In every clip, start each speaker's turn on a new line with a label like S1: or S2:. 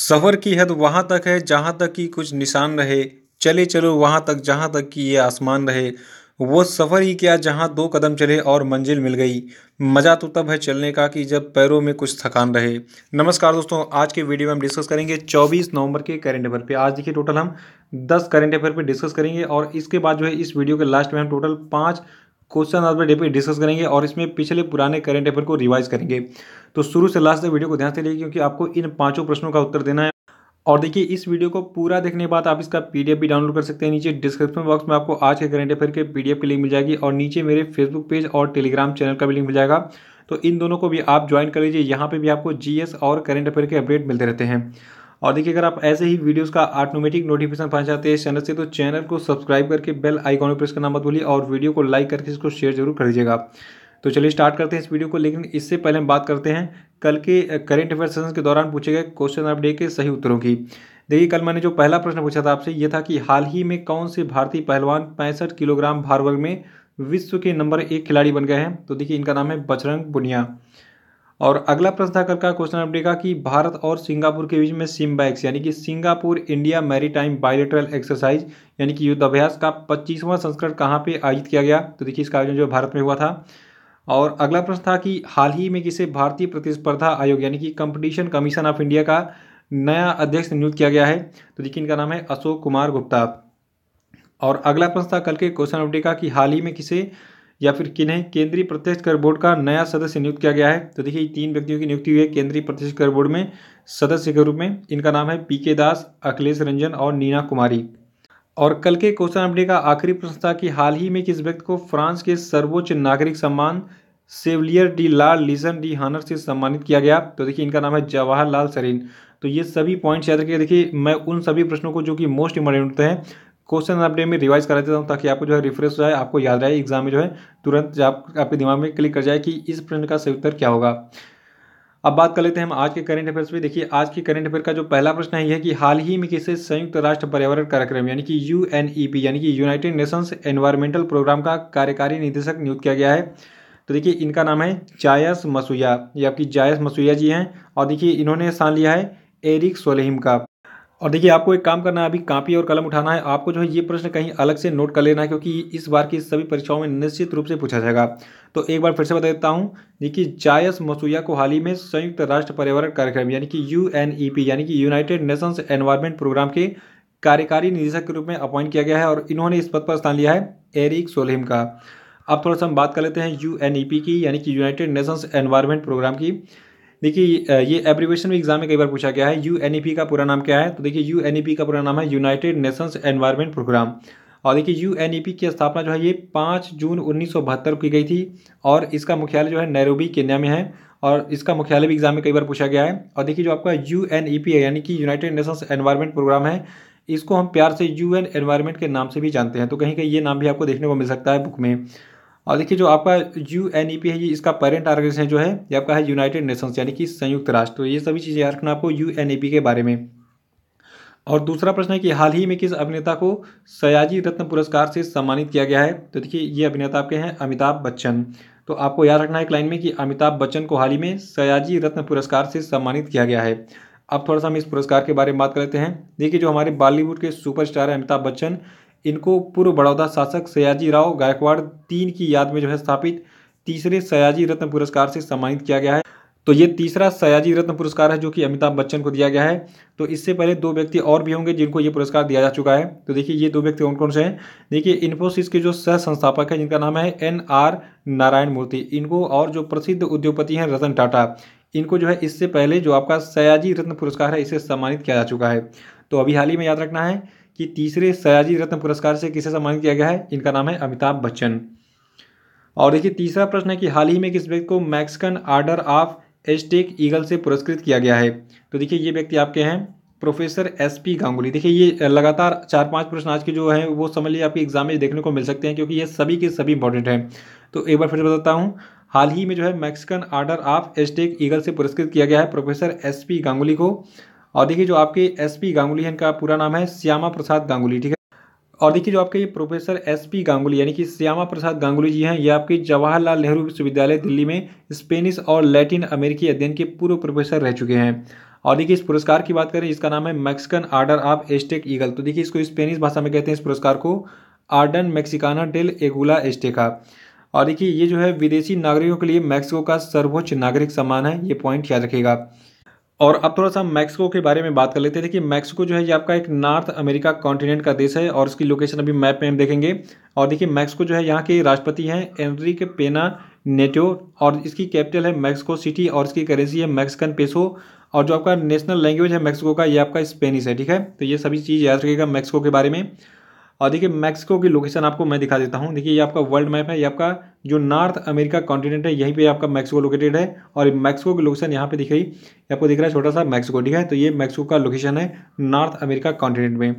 S1: सफ़र की हद तो वहाँ तक है जहाँ तक कि कुछ निशान रहे चले चलो वहाँ तक जहाँ तक कि ये आसमान रहे वो सफ़र ही क्या जहाँ दो कदम चले और मंजिल मिल गई मज़ा तो तब है चलने का कि जब पैरों में कुछ थकान रहे नमस्कार दोस्तों आज के वीडियो में हम डिस्कस करेंगे 24 नवंबर के करेंट अफेयर पे आज देखिए टोटल हम 10 करेंट अफेयर पे डिस्कस करेंगे और इसके बाद जो है इस वीडियो के लास्ट में हम टोटल पाँच क्वेश्चन आज डे पे डिस्कस करेंगे और इसमें पिछले पुराने करंट अफेयर को रिवाइज करेंगे तो शुरू से लास्ट तक वीडियो को ध्यान से लेगी क्योंकि आपको इन पाँचों प्रश्नों का उत्तर देना है और देखिए इस वीडियो को पूरा देखने के बाद आप इसका पीडीएफ भी डाउनलोड कर सकते हैं नीचे डिस्क्रिप्शन बॉक्स में आपको आज के करेंट अफेयर के पीडीएफ की लिंक मिल जाएगी और नीचे मेरे फेसबुक पेज और टेलीग्राम चैनल का भी लिंक मिल जाएगा तो इन दोनों को भी आप ज्वाइन कर लीजिए यहाँ पर भी आपको जीएस और करंट अफेयर के अपडेट मिलते रहते हैं और देखिए अगर आप ऐसे ही वीडियोस का ऑटोमेटिक नोटिफिकेशन पाना चाहते हैं चैनल से तो चैनल को सब्सक्राइब करके बेल आइकॉन पर प्रेस करना मत भूलिए और वीडियो को लाइक करके इसको शेयर जरूर कर दीजिएगा तो चलिए स्टार्ट करते हैं इस वीडियो को लेकिन इससे पहले हम बात करते हैं कल के करेंट अफेयर सेशन के दौरान पूछे गए क्वेश्चन ऑफ डे के सही उत्तरों की देखिए कल मैंने जो पहला प्रश्न पूछा था आपसे ये था कि हाल ही में कौन से भारतीय पहलवान पैंसठ किलोग्राम भार वर्ग में विश्व के नंबर एक खिलाड़ी बन गए हैं तो देखिए इनका नाम है बजरंग पुनिया और अगला प्रश्न था कल का क्वेश्चन अपडे का कि भारत और सिंगापुर के बीच में सिम्बैक्स यानी कि Singapore India maritime bilateral exercise यानी कि युद्धाभ्यास का पच्चीसवां संस्करण कहाँ पे आयोजित किया गया तो देखिए इसका आयोजन जो भारत में हुआ था और अगला प्रश्न था कि हाल ही में किसे भारतीय प्रतिस्पर्धा आयोग यानी कि कंपटीशन कमीशन ऑफ इंडिया का नया अध्यक्ष नियुक्त किया गया है तो देखिए इनका नाम है अशोक कुमार गुप्ता और अगला प्रश्न था कल के क्वेश्चन ऑफ डे का कि हाल ही में किसे या फिर किन्हें केंद्रीय प्रत्यक्ष कर बोर्ड का नया सदस्य नियुक्त किया गया है तो देखिए तीन व्यक्तियों की नियुक्ति हुई है केंद्रीय प्रत्यक्ष कर बोर्ड में सदस्य के रूप में इनका नाम है पी के दास अखिलेश रंजन और नीना कुमारी और कल के क्वेश्चन अपडे का आखिरी प्रश्न था कि हाल ही में किस व्यक्ति को फ्रांस के सर्वोच्च नागरिक सम्मान सेवलियर डी लाल लिजन डी हानर से सम्मानित किया गया तो देखिए इनका नाम है जवाहरलाल सरीन तो ये सभी पॉइंट्स याद रखिए देखिए मैं उन सभी प्रश्नों को जो कि मोस्ट इंपॉर्टेंट होते हैं क्वेश्चन अपडेट में रिवाइज करा देता हूँ ताकि आपको जो है रिफ्रेश हो जाए आपको याद रहे एग्जाम में जो है तुरंत आप, आपके दिमाग में क्लिक कर जाए कि इस प्रश्न का सही उत्तर क्या होगा अब बात कर लेते हैं हम आज के करंट अफेयर्स पे देखिए आज के करंट अफेयर का जो पहला प्रश्न है यह कि हाल ही में किसे संयुक्त राष्ट्र पर्यावरण कार्यक्रम यानी कि यू e यानी कि यूनाइटेड नेशंस एनवायरमेंटल प्रोग्राम का कार्यकारी निदेशक नियुक्त किया गया है तो देखिए इनका नाम है जायस मसूया ये आपकी जायस मसूया जी हैं और देखिए इन्होंने स्थान लिया है एरिक सोलहिम का और देखिए आपको एक काम करना है अभी कापी और कलम उठाना है आपको जो है ये प्रश्न कहीं अलग से नोट कर लेना है क्योंकि इस बार की सभी परीक्षाओं में निश्चित रूप से पूछा जाएगा तो एक बार फिर से बता देता हूँ देखिए जायस मसूया को हाल ही में संयुक्त राष्ट्र पर्यावरण कार्यक्रम यानी कि यू e यानी कि यूनाइटेड नेशंस एनवायरमेंट प्रोग्राम के कार्यकारी निदेशक के रूप में अपॉइंट किया गया है और इन्होंने इस पद पर स्थान लिया है एरिक सोलहिम का अब थोड़ा सा हम बात कर लेते हैं यू e की यानी कि यूनाइटेड नेशंस एनवायरमेंट प्रोग्राम की देखिए ये एब्रीवेशन भी एग्जाम में कई बार पूछा गया है यू e का पूरा नाम क्या है तो देखिए यू e का पूरा नाम है यूनाइटेड नेशंस एनवायरमेंट प्रोग्राम और देखिए यू e की स्थापना जो है ये पाँच जून उन्नीस को की गई थी और इसका मुख्यालय जो है नैरोबी केन्या में है और इसका मुख्यालय भी एग्जाम में कई बार पूछा गया है और देखिए जो आपका यू है यानी कि यूनाइटेड नेशंस एनवायरमेंट प्रोग्राम है इसको हम प्यार से यू एन एनवायरमेंट के नाम से भी जानते हैं तो कहीं कहीं ये नाम भी आपको देखने को मिल सकता है बुक में और देखिए जो आपका यू एन ई पी है ये इसका पेरेंट ऑर्गेनाइजेशन जो है ये आपका है यूनाइटेड नेशंस यानी कि संयुक्त राष्ट्र तो ये सभी चीज़ें याद रखना आपको यू एन ई पी के बारे में और दूसरा प्रश्न है कि हाल ही में किस अभिनेता को सयाजी रत्न पुरस्कार से सम्मानित किया गया है तो देखिए ये अभिनेता आपके हैं अमिताभ बच्चन तो आपको याद रखना है एक लाइन में कि अमिताभ बच्चन को हाल ही में सयाजी रत्न पुरस्कार से सम्मानित किया गया है अब थोड़ा सा हम इस पुरस्कार के बारे में बात कर लेते हैं देखिए जो हमारे बॉलीवुड के सुपरस्टार हैं अमिताभ बच्चन इनको पूर्व बड़ौदा शासक सयाजी राव गायकवाड़ तीन की याद में जो है स्थापित तीसरे सयाजी रत्न पुरस्कार से सम्मानित किया गया है तो ये तीसरा सयाजी रत्न पुरस्कार है जो कि अमिताभ बच्चन को दिया गया है तो इससे पहले दो व्यक्ति और भी होंगे जिनको ये पुरस्कार दिया जा चुका है तो देखिए ये दो व्यक्ति कौन कौन से हैं देखिए इन्फोसिस के जो सह संस्थापक हैं जिनका नाम है एन आर नारायण मूर्ति इनको और जो प्रसिद्ध उद्योगपति हैं रतन टाटा इनको जो है इससे पहले जो आपका सयाजी रत्न पुरस्कार है इसे सम्मानित किया जा चुका है तो अभी हाल ही में याद रखना है कि तीसरे सयाजी रत्न पुरस्कार से किसे सम्मानित किया गया है इनका नाम है अमिताभ बच्चन और देखिए तीसरा प्रश्न है कि हाल ही में किस व्यक्ति को Mexican order of Aztec eagle से पुरस्कृत किया गया है तो देखिए ये व्यक्ति आपके हैं प्रोफेसर एस पी गांगुली देखिए ये लगातार चार पांच प्रश्न आज के जो है वो समझ लीजिए आपके एग्जाम में देखने को मिल सकते हैं क्योंकि ये सभी के सभी इंपॉर्टेंट हैं तो एक बार फिर से बताता हूँ हाल ही में जो है Mexican order of Aztec eagle से पुरस्कृत किया गया है प्रोफेसर एस पी गांगुली को और देखिए जो आपके एस पी गांगुली है इनका पूरा नाम है श्यामा प्रसाद गांगुली ठीक है और देखिए जो आपके ये प्रोफेसर एस पी गांगुली यानी कि श्यामा प्रसाद गांगुली जी हैं ये आपके जवाहरलाल नेहरू विश्वविद्यालय दिल्ली में स्पेनिश और लैटिन अमेरिकी अध्ययन के पूर्व प्रोफेसर रह चुके हैं और देखिए इस पुरस्कार की बात करें इसका नाम है Mexican order of Aztec eagle तो देखिए इसको स्पेनिश भाषा में कहते हैं इस पुरस्कार को Orden Mexicana del Aguila Azteca और देखिए ये जो है विदेशी नागरिकों के लिए मैक्सिको का सर्वोच्च नागरिक सम्मान है ये पॉइंट याद रखेगा और अब थोड़ा सा मैक्सिको के बारे में बात कर लेते हैं देखिए मैक्सिको जो है ये आपका एक नॉर्थ अमेरिका कॉन्टिनेंट का देश है और इसकी लोकेशन अभी मैप में हम देखेंगे और देखिए मैक्सिको जो है यहाँ के राष्ट्रपति हैं एनरिक पेना नेटो और इसकी कैपिटल है मैक्सिको सिटी और इसकी करेंसी है मैक्सिकन पेसो और जो आपका नेशनल लैंग्वेज है मैक्सिको का ये आपका स्पेनिश है ठीक है तो ये सभी चीज़ याद रखिएगा मैक्सिको के बारे में और देखिए मैक्सिको की लोकेशन आपको मैं दिखा देता हूँ देखिए ये आपका वर्ल्ड मैप है ये आपका जो नॉर्थ अमेरिका कॉन्टिनेंट है यहीं पे आपका मैक्सिको लोकेटेड है और मैक्सिको की लोकेशन यहाँ पे दिख रही आपको दिख रहा है छोटा सा मैक्सिको ठीक है तो ये मैक्सिको का लोकेशन है नॉर्थ अमेरिका कॉन्टिनेंट में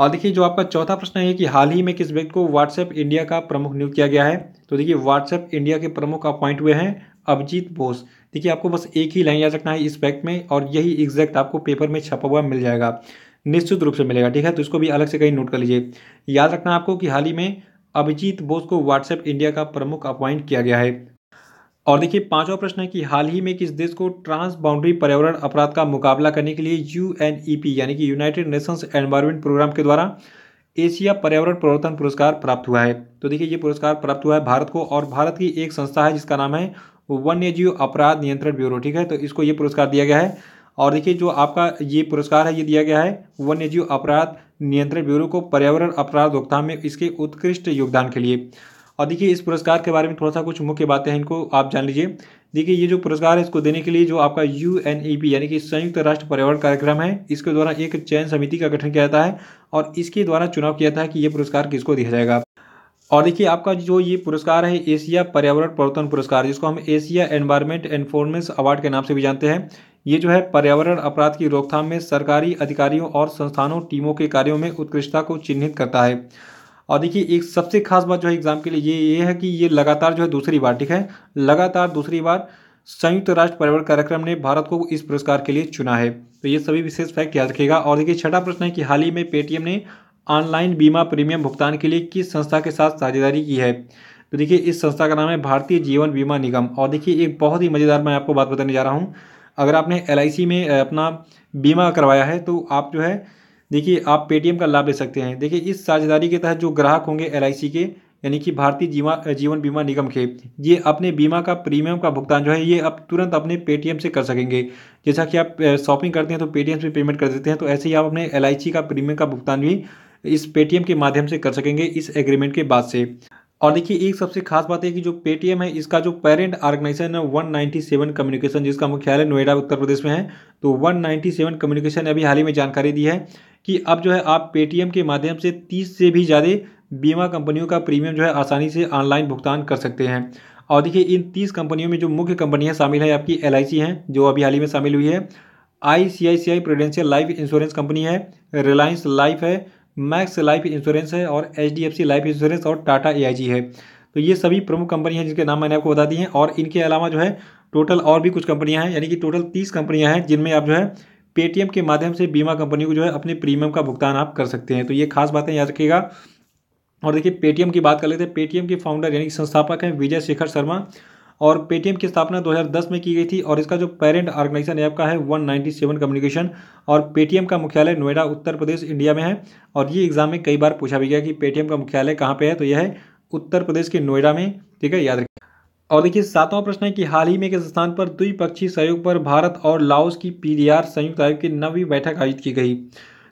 S1: और देखिए जो आपका चौथा प्रश्न है कि हाल ही में किस व्यक्ति को व्हाट्सएप इंडिया का प्रमुख नियुक्त किया गया है तो देखिए व्हाट्सएप इंडिया के प्रमुख अपॉइंट हुए हैं अभिजीत बोस देखिए आपको बस एक ही लाइन याद रखना है इस फैक्ट में और यही एग्जैक्ट आपको पेपर में छपा हुआ मिल जाएगा निश्चित रूप से मिलेगा ठीक है तो इसको भी अलग से कहीं नोट कर लीजिए याद रखना आपको कि हाल ही में अभिजीत बोस को व्हाट्सएप इंडिया का प्रमुख अपॉइंट किया गया है और देखिए पांचवा प्रश्न है कि हाल ही में किस देश को ट्रांस बाउंड्री पर्यावरण अपराध का मुकाबला करने के लिए यू e यानी कि यूनाइटेड नेशंस एनवायरमेंट प्रोग्राम के द्वारा एशिया पर्यावरण प्रवर्तन पुरस्कार प्राप्त हुआ है तो देखिए ये पुरस्कार प्राप्त हुआ है भारत को और भारत की एक संस्था है जिसका नाम है वन्य जीव अपराध नियंत्रण ब्यूरो ठीक है तो इसको ये पुरस्कार दिया गया है और देखिए जो आपका ये पुरस्कार है ये दिया गया है वन्यजीव अपराध नियंत्रण ब्यूरो को पर्यावरण अपराध रोकथाम में इसके उत्कृष्ट योगदान के लिए और देखिए इस पुरस्कार के बारे में थोड़ा सा कुछ मुख्य बातें हैं इनको आप जान लीजिए देखिए ये जो पुरस्कार है इसको देने के लिए जो आपका यू e यानी कि संयुक्त राष्ट्र पर्यावरण कार्यक्रम है इसके द्वारा एक चयन समिति का गठन किया जाता है और इसके द्वारा चुनाव किया जाता है कि ये पुरस्कार किसको दिया जाएगा और देखिए आपका जो ये पुरस्कार है एशिया पर्यावरण प्रवर्तन पुरस्कार जिसको हम एशिया एनवायरमेंट एनफोर्मेंस अवार्ड के नाम से भी जानते हैं ये जो है पर्यावरण अपराध की रोकथाम में सरकारी अधिकारियों और संस्थानों टीमों के कार्यों में उत्कृष्टता को चिन्हित करता है और देखिए एक सबसे खास बात जो है एग्जाम के लिए ये ये है कि ये लगातार जो है दूसरी बार ठीक है लगातार दूसरी बार संयुक्त राष्ट्र पर्यावरण कार्यक्रम ने भारत को इस पुरस्कार के लिए चुना है तो ये सभी विशेष फैक्ट याद रखेगा और देखिए छठा प्रश्न है कि हाल ही में पेटीएम ने ऑनलाइन बीमा प्रीमियम भुगतान के लिए किस संस्था के साथ साझेदारी की है तो देखिए इस संस्था का नाम है भारतीय जीवन बीमा निगम और देखिए एक बहुत ही मज़ेदार मैं आपको बात बताने जा रहा हूँ अगर आपने एल में अपना बीमा करवाया है तो आप जो है देखिए आप पेटीएम का लाभ ले सकते हैं देखिए इस साझेदारी के तहत जो ग्राहक होंगे एल के यानी कि भारतीय जीवा जीवन बीमा निगम के ये अपने बीमा का प्रीमियम का भुगतान जो है ये आप तुरंत अपने पेटीएम से कर सकेंगे जैसा कि आप शॉपिंग करते हैं तो पेटीएम से पेमेंट कर देते हैं तो ऐसे ही आप अपने एल का प्रीमियम का भुगतान भी इस पेटीएम के माध्यम से कर सकेंगे इस एग्रीमेंट के बाद से और देखिए एक सबसे खास बात है कि जो पेटीएम है इसका जो पेरेंट ऑर्गेनाइजेशन है 197 कम्युनिकेशन जिसका मुख्यालय नोएडा उत्तर प्रदेश में है तो 197 कम्युनिकेशन ने अभी हाल ही में जानकारी दी है कि अब जो है आप पेटीएम के माध्यम से 30 से भी ज़्यादा बीमा कंपनियों का प्रीमियम जो है आसानी से ऑनलाइन भुगतान कर सकते हैं और देखिए इन तीस कंपनियों में जो मुख्य कंपनियाँ शामिल है आपकी एल हैं जो अभी हाल ही में शामिल हुई है I C I C I Prudential life insurance company है रिलायंस लाइफ है मैक्स लाइफ इंश्योरेंस है और एच लाइफ इंश्योरेंस और टाटा ए है तो ये सभी प्रमुख कंपनी हैं जिनके नाम मैंने आपको बता दिए हैं और इनके अलावा जो है टोटल और भी कुछ कंपनियां हैं यानी कि टोटल तीस कंपनियां हैं जिनमें आप जो है पेटीएम के माध्यम से बीमा कंपनी को जो है अपने प्रीमियम का भुगतान आप कर सकते हैं तो ये खास बातें याद रखिएगा और देखिए पेटीएम की बात कर लेते हैं पेटीएम के फाउंडर यानी कि संस्थापक हैं विजय शेखर शर्मा और पेटीएम की स्थापना 2010 में की गई थी और इसका जो पेरेंट ऑर्गेनाइजेशन है आपका है 197 कम्युनिकेशन और पेटीएम का मुख्यालय नोएडा उत्तर प्रदेश इंडिया में है और ये एग्जाम में कई बार पूछा भी गया कि पेटीएम का मुख्यालय कहाँ पे है तो यह है उत्तर प्रदेश के नोएडा में ठीक है याद रखिए और देखिए सातवां प्रश्न है कि हाल ही में किस स्थान पर द्विपक्षीय सहयोग पर भारत और लाओस की पी संयुक्त आयोग की नवी बैठक आयोजित की गई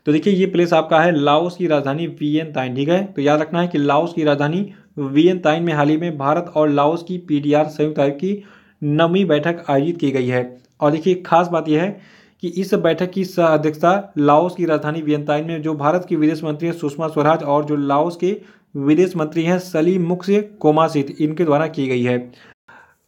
S1: तो देखिए ये प्लेस आपका है लाओस की राजधानी एन ताइन ठीक है तो याद रखना है कि लाओस की राजधानी वियनताइन में हाल ही में भारत और लाओस की पीडीआर संयुक्त आयोग की नवी बैठक आयोजित की गई है और देखिए खास बात यह है कि इस बैठक की अध्यक्षता लाओस की राजधानी वियंताइन में जो भारत की विदेश मंत्री हैं सुषमा स्वराज और जो लाओस के विदेश मंत्री हैं सली मुख्य कोमासित इनके द्वारा की गई है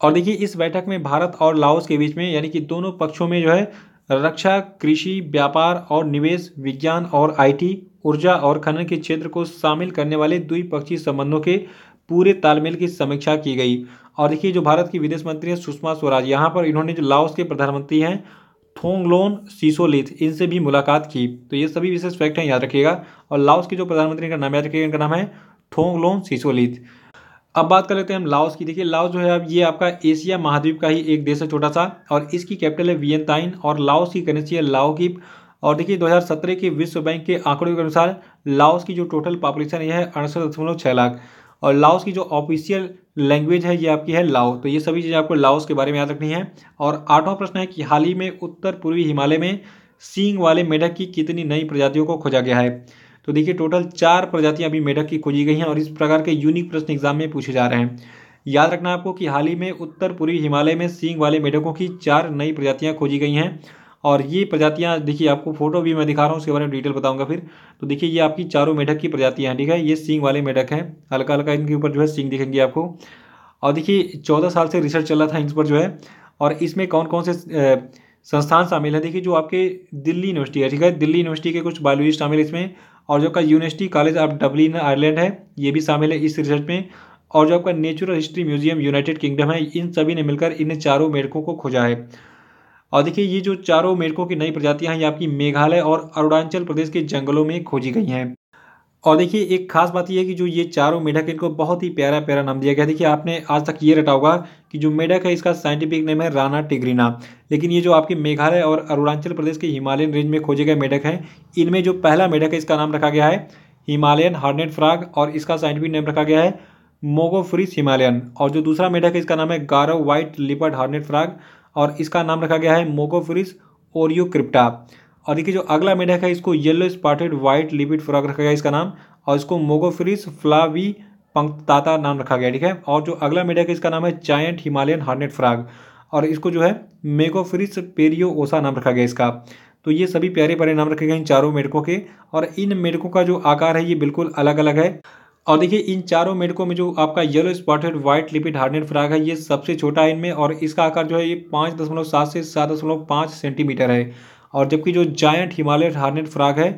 S1: और देखिए इस बैठक में भारत और लाओस के बीच में यानी कि दोनों पक्षों में जो है रक्षा कृषि व्यापार और निवेश विज्ञान और आईटी ऊर्जा और खनन के क्षेत्र को शामिल करने वाले द्विपक्षीय संबंधों के पूरे तालमेल की समीक्षा की गई और देखिए जो भारत की विदेश मंत्री है सुषमा स्वराज यहाँ पर इन्होंने जो लाओस के प्रधानमंत्री हैं थोंगलोन सीसोलिथ इनसे भी मुलाकात की तो ये सभी विशेष फैक्ट हैं याद रखिएगा और लाओस के जो प्रधानमंत्री का नाम याद रखिएगा इनका नाम है थोंगलोन सीसोलिथ अब बात कर लेते हैं हम लाओस की देखिए लाओस जो है अब ये आपका एशिया महाद्वीप का ही एक देश है छोटा सा और इसकी कैपिटल है वियंताइन और लाओस की करेंसी है लाओ की और देखिए 2017 के विश्व बैंक के आंकड़ों के अनुसार लाओस की जो टोटल पॉपुलेशन यह है अड़सठ दशमलव छः लाख और लाओस की जो ऑफिशियल लैंग्वेज है ये आपकी है लाओ तो ये सभी चीज़ें आपको लाओस के बारे में याद रखनी है और आठवां प्रश्न है कि हाल ही में उत्तर पूर्वी हिमालय में सींग वाले मेढक की कितनी नई प्रजातियों को खोजा गया है तो देखिए टोटल चार प्रजातियां अभी मेढक की खोजी गई हैं और इस प्रकार के यूनिक प्रश्न एग्जाम में पूछे जा रहे हैं याद रखना आपको कि हाल ही में उत्तर पूर्वी हिमालय में सींग वाले मेढकों की चार नई प्रजातियां खोजी गई हैं और ये प्रजातियाँ देखिए आपको फोटो भी मैं दिखा रहा हूँ उसके बारे में डिटेल बताऊँगा फिर तो देखिए ये आपकी चारों मेढक की प्रजातियाँ हैं ठीक है ये सिंग वाले मेढक हैं हल्का हल्का इनके ऊपर जो है सिंग दिखेंगे आपको और देखिए चौदह साल से रिसर्च चल रहा था इन पर जो है और इसमें कौन कौन से संस्थान शामिल है देखिए जो आपके दिल्ली यूनिवर्सिटी है ठीक है दिल्ली यूनिवर्सिटी के कुछ बायोलॉजिस्ट शामिल है इसमें और जो आपका university college of Dublin Ireland है ये भी शामिल है इस रिसर्च में और जो आपका natural history museum United Kingdom है इन सभी ने मिलकर इन चारों मेढकों को खोजा है और देखिए ये जो चारों मेढकों की नई प्रजातियां हैं ये आपकी मेघालय और अरुणाचल प्रदेश के जंगलों में खोजी गई हैं और देखिए एक खास बात यह है कि जो ये चारों मेढक इनको बहुत ही प्यारा प्यारा नाम दिया गया देखिए आपने आज तक ये रटा होगा कि जो मेढक है इसका साइंटिफिक नेम है राना टिग्रीना लेकिन ये जो आपके मेघालय और अरुणाचल प्रदेश के हिमालयन रेंज में खोजे गए मेढक हैं इनमें जो पहला मेढक है इसका नाम रखा गया है हिमालयन हार्नेट फ्राग और इसका साइंटिफिक नेम रखा गया है मोगोफ्रिस हिमालयन और जो दूसरा मेढक है इसका नाम है गारव व्हाइट लिपर्ड हार्नेट फ्राग और इसका नाम रखा गया है मोकोफिरिस ओरियो क्रिप्टा और देखिए जो अगला मेढक है इसको yellow spotted white lipped frog रखा गया इसका नाम और इसको मोगोफ्रिस फ्लावी पंक्ताता नाम रखा गया ठीक है और जो अगला मेढक है इसका नाम है चायंट हिमालयन हार्नेट फ्राग और इसको जो है मेगोफ्रिस पेरियो ओसा नाम रखा गया इसका तो ये सभी प्यारे प्यारे नाम रखे गए इन चारों मेढकों के और इन मेढकों का जो आकार है ये बिल्कुल अलग अलग है और देखिए इन चारों मेडकों में जो आपका yellow spotted white lipped horned frog है ये सबसे छोटा है इनमें और इसका आकार जो है ये पाँच दशमलव सात से सात दशमलव पाँच सेंटीमीटर है और जबकि जो जायंट हिमालय हार्डनेट फ्राग है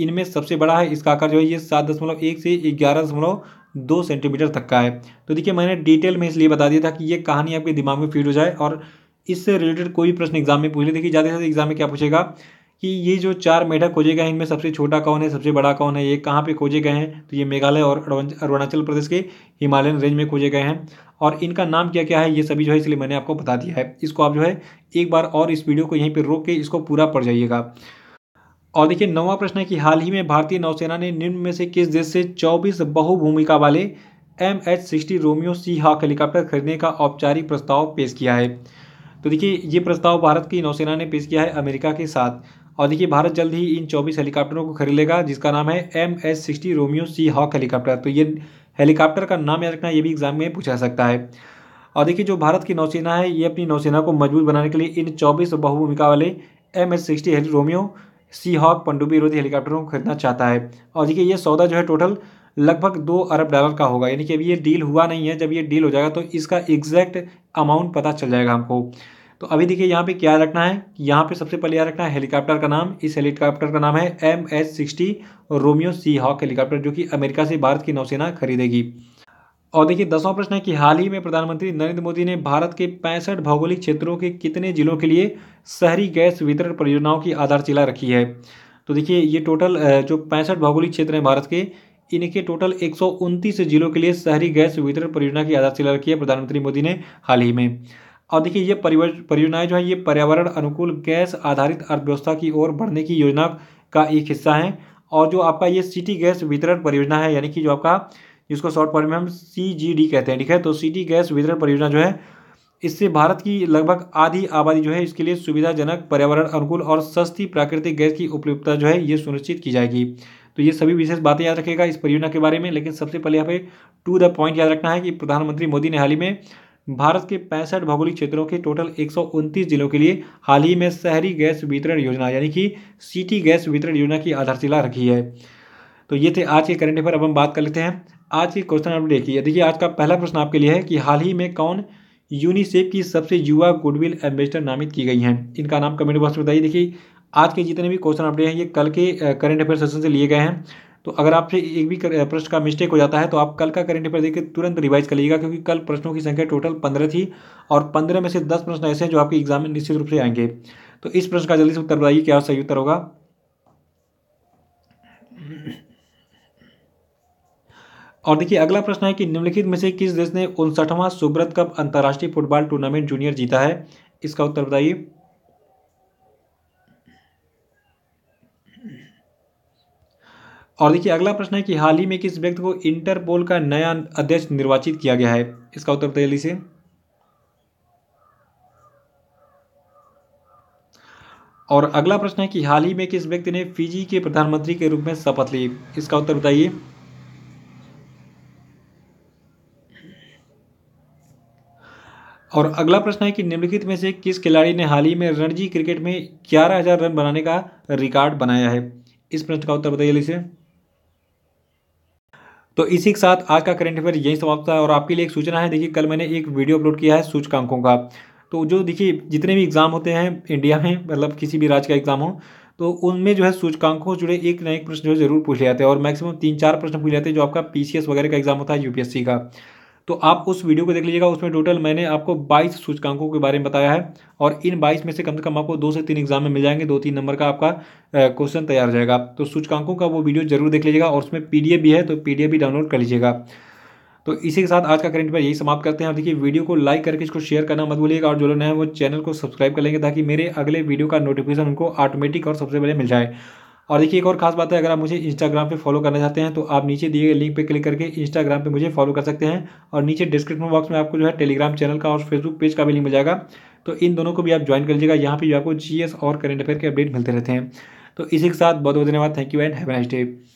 S1: इनमें सबसे बड़ा है इसका आकार जो है ये सात दशमलव एक से ग्यारह दशमलव दो सेंटीमीटर तक का है तो देखिए मैंने डिटेल में इसलिए बता दिया था कि ये कहानी आपके दिमाग में फीड हो जाए और इससे रिलेटेड कोई प्रश्न एग्जाम में पूछ ले देखिए ज़्यादा से ज़्यादा एग्जाम में क्या पूछेगा कि ये जो चार मेढक खोजे गए हैं इनमें सबसे छोटा कौन है सबसे बड़ा कौन है ये कहाँ पे खोजे गए हैं तो ये मेघालय और अरुणाचल प्रदेश के हिमालयन रेंज में खोजे गए हैं और इनका नाम क्या क्या है ये सभी जो है इसलिए मैंने आपको बता दिया है इसको आप जो है एक बार और इस वीडियो को यहीं पर रोक के इसको पूरा पढ़ जाइएगा और देखिए नवा प्रश्न है कि हाल ही में भारतीय नौसेना ने निम्न में से किस देश से चौबीस बहुभूमिका वाले M H sixty Romeo sea hawk helicopter खरीदने का औपचारिक प्रस्ताव पेश किया है तो देखिए ये प्रस्ताव भारत की नौसेना ने पेश किया है अमेरिका के साथ और देखिए भारत जल्द ही इन चौबीस हेलीकॉप्टरों को खरीदेगा जिसका नाम है M S sixty Romeo sea hawk helicopter तो ये हेलीकॉप्टर का नाम याद रखना ये भी एग्जाम में पूछा सकता है और देखिए जो भारत की नौसेना है ये अपनी नौसेना को मजबूत बनाने के लिए इन चौबीस बहुभूमिका वाले M S sixty Romeo sea hawk पंडुबी रोधी हेलीकॉप्टरों को खरीदना चाहता है और देखिए ये सौदा जो है टोटल लगभग दो अरब डॉलर का होगा यानी कि अभी ये डील हुआ नहीं है जब ये डील हो जाएगा तो इसका एग्जैक्ट अमाउंट पता चल जाएगा हमको तो अभी देखिए यहाँ पे क्या रखना है यहाँ पे सबसे पहले याद रखना है हेलीकॉप्टर का नाम इस हेलीकॉप्टर का नाम है M S sixty Romeo sea hawk helicopter जो कि अमेरिका से भारत की नौसेना खरीदेगी और देखिए दसवां प्रश्न है कि हाल ही में प्रधानमंत्री नरेंद्र मोदी ने भारत के पैंसठ भौगोलिक क्षेत्रों के कितने जिलों के लिए शहरी गैस वितरण परियोजनाओं की आधारशिला रखी है तो देखिए ये टोटल जो पैंसठ भौगोलिक क्षेत्र हैं भारत के इनके टोटल एक जिलों के लिए शहरी गैस वितरण परियोजना की आधारशिला रखी है प्रधानमंत्री मोदी ने हाल ही में और देखिए ये परियोजनाएं जो है ये पर्यावरण अनुकूल गैस आधारित अर्थव्यवस्था की ओर बढ़ने की योजना का एक हिस्सा है और जो आपका ये सिटी गैस वितरण परियोजना है यानी कि जो आपका जिसको शॉर्ट फॉर्म में हम सी कहते हैं ठीक है तो सिटी गैस वितरण परियोजना जो है इससे भारत की लगभग आधी आबादी जो है इसके लिए सुविधाजनक पर्यावरण अनुकूल और सस्ती प्राकृतिक गैस की उपलब्धता जो है ये सुनिश्चित की जाएगी तो ये सभी विशेष बातें याद रखेगा इस परियोजना के बारे में लेकिन सबसे पहले यहाँ पे टू द पॉइंट याद रखना है कि प्रधानमंत्री मोदी ने हाल ही में भारत के पैंसठ भौगोलिक क्षेत्रों के टोटल एक जिलों के लिए हाल ही में शहरी गैस वितरण योजना यानी कि सिटी गैस वितरण योजना की आधारशिला रखी है तो ये थे आज के करंट अफेयर अब हम बात कर लेते हैं आज के क्वेश्चन आप देखिए देखिए आज का पहला प्रश्न आपके लिए है कि हाल ही में कौन यूनिसेफ की सबसे युवा गुडविल एम्बेसडर नामित की गई हैं इनका नाम कमेंट बॉक्स में बताइए देखिए आज के जितने भी क्वेश्चन अपडेट हैं ये कल के करंट अफेयर सेशन से लिए गए हैं तो अगर आपसे एक भी प्रश्न का मिस्टेक हो जाता है तो आप कल का करेंट अफेयर देखकर तुरंत रिवाइज कर लीजिएगा क्योंकि कल प्रश्नों की संख्या टोटल पंद्रह थी और पंद्रह में से दस प्रश्न ऐसे हैं जो आपके एग्जाम में निश्चित रूप से आएंगे तो इस प्रश्न का जल्दी से उत्तर बताइए क्या सही उत्तर होगा और देखिए अगला प्रश्न है कि निम्नलिखित में से किस देश ने उनसठवां सुब्रत कप अंतर्राष्ट्रीय फुटबॉल टूर्नामेंट जूनियर जीता है इसका उत्तर बताइए और देखिए अगला प्रश्न है कि हाल ही में किस व्यक्ति को इंटरपोल का नया अध्यक्ष निर्वाचित किया गया है इसका उत्तर बताइए से और अगला प्रश्न है कि हाल ही में किस व्यक्ति ने फिजी के प्रधानमंत्री के रूप में शपथ ली इसका उत्तर बताइए और अगला प्रश्न है कि निम्नलिखित में से किस खिलाड़ी ने हाल ही में रणजी क्रिकेट में ग्यारह हजार रन बनाने का रिकॉर्ड बनाया है इस प्रश्न का उत्तर बताइए तो इसी के साथ आज का करंट अफेयर यही समाप्त है और आपके लिए एक सूचना है देखिए कल मैंने एक वीडियो अपलोड किया है सूचकांकों का तो जो देखिए जितने भी एग्ज़ाम होते हैं इंडिया में मतलब किसी भी राज्य का एग्ज़ाम हो तो उनमें जो है सूचकांकों से जुड़े एक ना एक प्रश्न जो जरूर पूछ ले जाते हैं और मैक्सिमम तीन चार प्रश्न पूछ जाते हैं जो आपका पीसीएस वगैरह का एग्जाम होता है यूपीएससी का तो आप उस वीडियो को देख लीजिएगा उसमें टोटल मैंने आपको 22 सूचकांकों के बारे में बताया है और इन 22 में से कम से कम आपको दो से तीन एग्जाम में मिल जाएंगे दो तीन नंबर का आपका क्वेश्चन तैयार हो जाएगा तो सूचकांकों का वो वीडियो जरूर देख लीजिएगा और उसमें पी भी है तो पी भी डाउनलोड कर लीजिएगा तो इसी के साथ आज का करंट पर यही समाप्त करते हैं आप देखिए वीडियो को लाइक करके इसको शेयर करना मत भूलिएगा और जो लोग हैं वो चैनल को सब्सक्राइब कर लेंगे ताकि मेरे अगले वीडियो का नोटिफिकेशन उनको ऑटोमेटिक और सबसे पहले मिल जाए और देखिए एक और खास बात है अगर आप मुझे इंस्टाग्राम पे फॉलो करना चाहते हैं तो आप नीचे दिए गए लिंक पे क्लिक करके इंस्टाग्राम पे मुझे फॉलो कर सकते हैं और नीचे डिस्क्रिप्शन बॉक्स में आपको जो है टेलीग्राम चैनल का और फेसबुक पेज का भी लिंक मिल जाएगा तो इन दोनों को भी आप ज्वाइन कर लीजिएगा यहाँ पर भी आपको जी और करेंट अफेयर के अपडेट मिलते रहते हैं तो इसी के साथ बहुत बहुत धन्यवाद thank you and have nice day